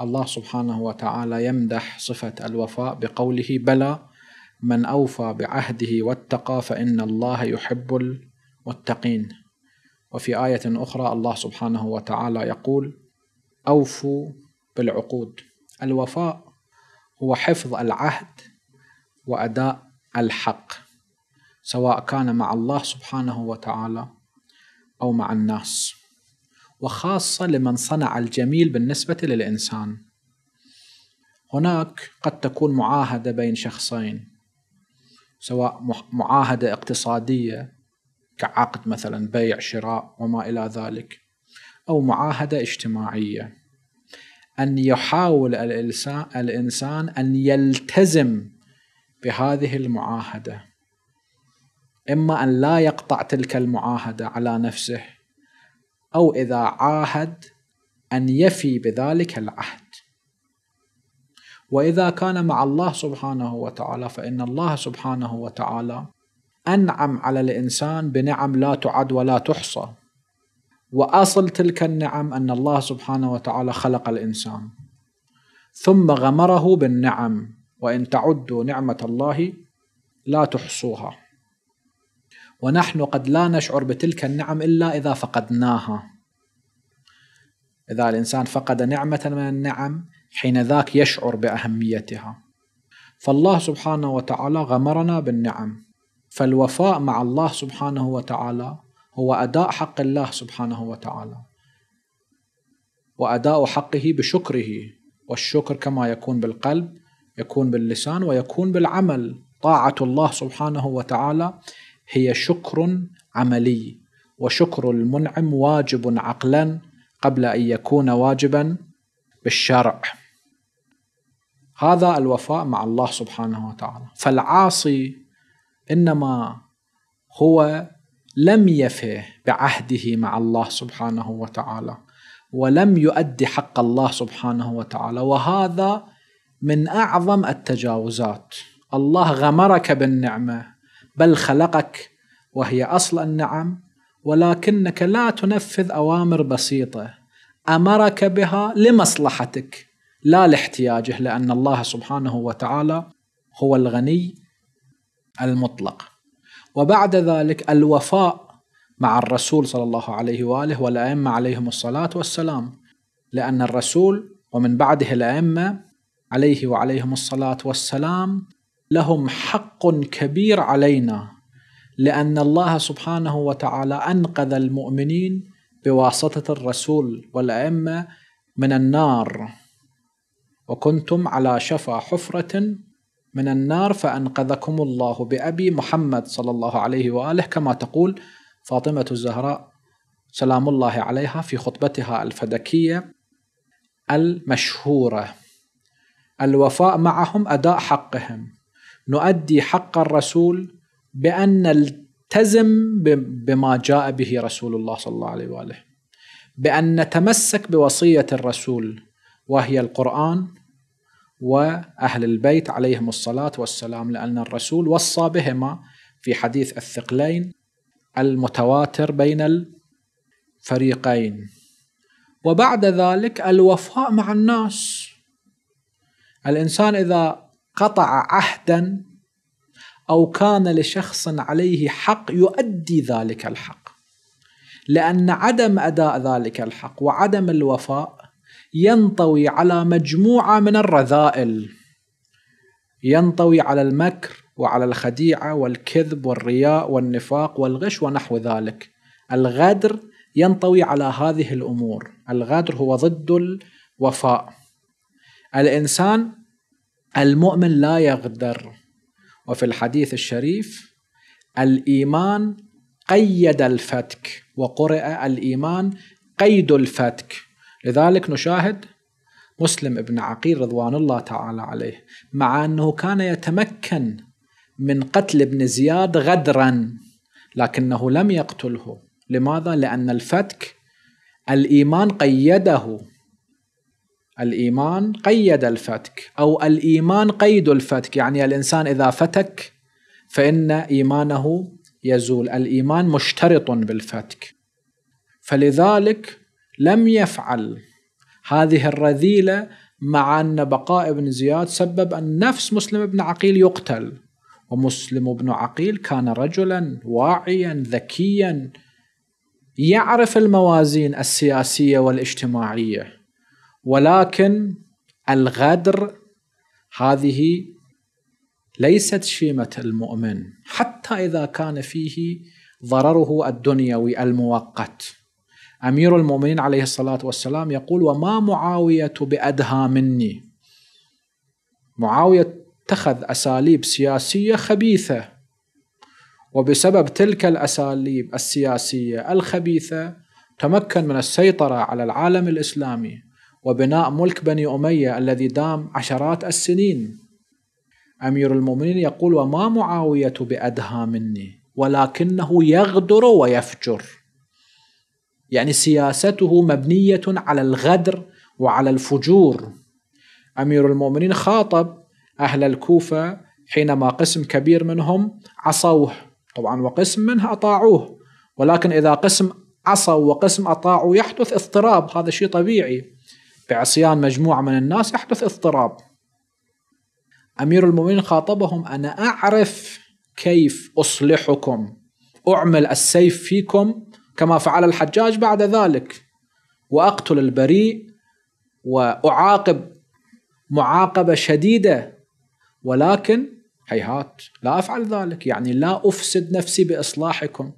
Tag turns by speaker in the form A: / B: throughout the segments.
A: الله سبحانه وتعالى يمدح صفة الوفاء بقوله بلى من أوفى بعهده واتقى فإن الله يحب المتقين وفي آية أخرى الله سبحانه وتعالى يقول أوفوا بالعقود الوفاء هو حفظ العهد وأداء الحق سواء كان مع الله سبحانه وتعالى أو مع الناس وخاصة لمن صنع الجميل بالنسبة للإنسان. هناك قد تكون معاهدة بين شخصين سواء معاهدة اقتصادية كعقد مثلا بيع شراء وما إلى ذلك أو معاهدة اجتماعية أن يحاول الإنسان أن يلتزم بهذه المعاهدة إما أن لا يقطع تلك المعاهدة على نفسه أو إذا عاهد أن يفي بذلك العهد وإذا كان مع الله سبحانه وتعالى فإن الله سبحانه وتعالى أنعم على الإنسان بنعم لا تعد ولا تحصى وأصل تلك النعم أن الله سبحانه وتعالى خلق الإنسان ثم غمره بالنعم وإن تعدوا نعمة الله لا تحصوها ونحن قد لا نشعر بتلك النعم إلا إذا فقدناها إذا الإنسان فقد نعمة من النعم حين ذاك يشعر بأهميتها فالله سبحانه وتعالى غمرنا بالنعم فالوفاء مع الله سبحانه وتعالى هو أداء حق الله سبحانه وتعالى وأداء حقه بشكره والشكر كما يكون بالقلب يكون باللسان ويكون بالعمل طاعة الله سبحانه وتعالى هي شكر عملي وشكر المنعم واجب عقلا قبل ان يكون واجبا بالشرع هذا الوفاء مع الله سبحانه وتعالى فالعاصي انما هو لم يفه بعهده مع الله سبحانه وتعالى ولم يؤدي حق الله سبحانه وتعالى وهذا من اعظم التجاوزات الله غمرك بالنعمه بل خلقك وهي اصل النعم ولكنك لا تنفذ اوامر بسيطه امرك بها لمصلحتك لا لاحتياجه لان الله سبحانه وتعالى هو الغني المطلق وبعد ذلك الوفاء مع الرسول صلى الله عليه واله والائمه عليهم الصلاه والسلام لان الرسول ومن بعده الائمه عليه وعليهم الصلاه والسلام لهم حق كبير علينا لان الله سبحانه وتعالى انقذ المؤمنين بواسطه الرسول والائمه من النار وكنتم على شفا حفره من النار فانقذكم الله بابي محمد صلى الله عليه واله كما تقول فاطمه الزهراء سلام الله عليها في خطبتها الفدكيه المشهوره الوفاء معهم اداء حقهم نؤدي حق الرسول بأن نلتزم بما جاء به رسول الله صلى الله عليه وآله بأن نتمسك بوصية الرسول وهي القرآن وأهل البيت عليهم الصلاة والسلام لأن الرسول وصى بهما في حديث الثقلين المتواتر بين الفريقين وبعد ذلك الوفاء مع الناس الإنسان إذا قطع عهدا أو كان لشخص عليه حق يؤدي ذلك الحق لأن عدم أداء ذلك الحق وعدم الوفاء ينطوي على مجموعة من الرذائل ينطوي على المكر وعلى الخديعة والكذب والرياء والنفاق والغش ونحو ذلك الغدر ينطوي على هذه الأمور الغدر هو ضد الوفاء الإنسان المؤمن لا يغدر وفي الحديث الشريف الايمان قيد الفتك وقرئ الايمان قيد الفتك لذلك نشاهد مسلم بن عقيل رضوان الله تعالى عليه مع انه كان يتمكن من قتل ابن زياد غدرا لكنه لم يقتله لماذا؟ لأن الفتك الإيمان قيده الإيمان قيد الفتك أو الإيمان قيد الفتك يعني الإنسان إذا فتك فإن إيمانه يزول الإيمان مشترط بالفتك فلذلك لم يفعل هذه الرذيلة مع أن بقاء ابن زياد سبب أن نفس مسلم بن عقيل يقتل ومسلم بن عقيل كان رجلا واعيا ذكيا يعرف الموازين السياسية والاجتماعية ولكن الغدر هذه ليست شيمة المؤمن حتى إذا كان فيه ضرره الدنيوي المؤقت أمير المؤمنين عليه الصلاة والسلام يقول وما معاوية بأدهى مني معاوية اتخذ أساليب سياسية خبيثة وبسبب تلك الأساليب السياسية الخبيثة تمكن من السيطرة على العالم الإسلامي وبناء ملك بني أمية الذي دام عشرات السنين أمير المؤمنين يقول وما معاوية بأدهى مني ولكنه يغدر ويفجر يعني سياسته مبنية على الغدر وعلى الفجور أمير المؤمنين خاطب أهل الكوفة حينما قسم كبير منهم عصوه طبعا وقسم منها أطاعوه ولكن إذا قسم عصوا وقسم أطاعوا يحدث اضطراب هذا شيء طبيعي بعصيان مجموعة من الناس يحدث اضطراب أمير المؤمنين خاطبهم أنا أعرف كيف أصلحكم أعمل السيف فيكم كما فعل الحجاج بعد ذلك وأقتل البريء وأعاقب معاقبة شديدة ولكن هيهات لا أفعل ذلك يعني لا أفسد نفسي بإصلاحكم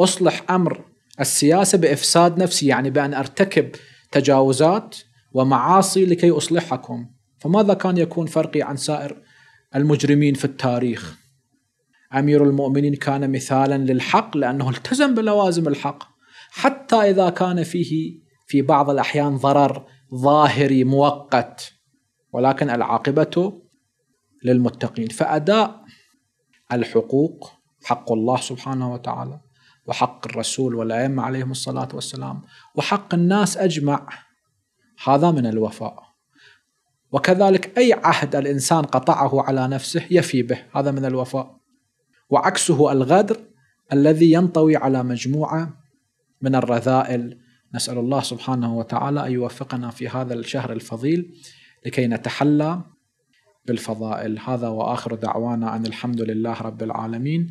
A: أصلح أمر السياسة بإفساد نفسي يعني بأن أرتكب تجاوزات ومعاصي لكي اصلحكم فماذا كان يكون فرقي عن سائر المجرمين في التاريخ امير المؤمنين كان مثالا للحق لانه التزم بلوازم الحق حتى اذا كان فيه في بعض الاحيان ضرر ظاهري مؤقت ولكن العاقبه للمتقين فاداء الحقوق حق الله سبحانه وتعالى وحق الرسول والأئمة عليهم الصلاة والسلام وحق الناس أجمع هذا من الوفاء وكذلك أي عهد الإنسان قطعه على نفسه يفي به هذا من الوفاء وعكسه الغدر الذي ينطوي على مجموعة من الرذائل نسأل الله سبحانه وتعالى أن يوفقنا في هذا الشهر الفضيل لكي نتحلى بالفضائل هذا وآخر دعوانا أن الحمد لله رب العالمين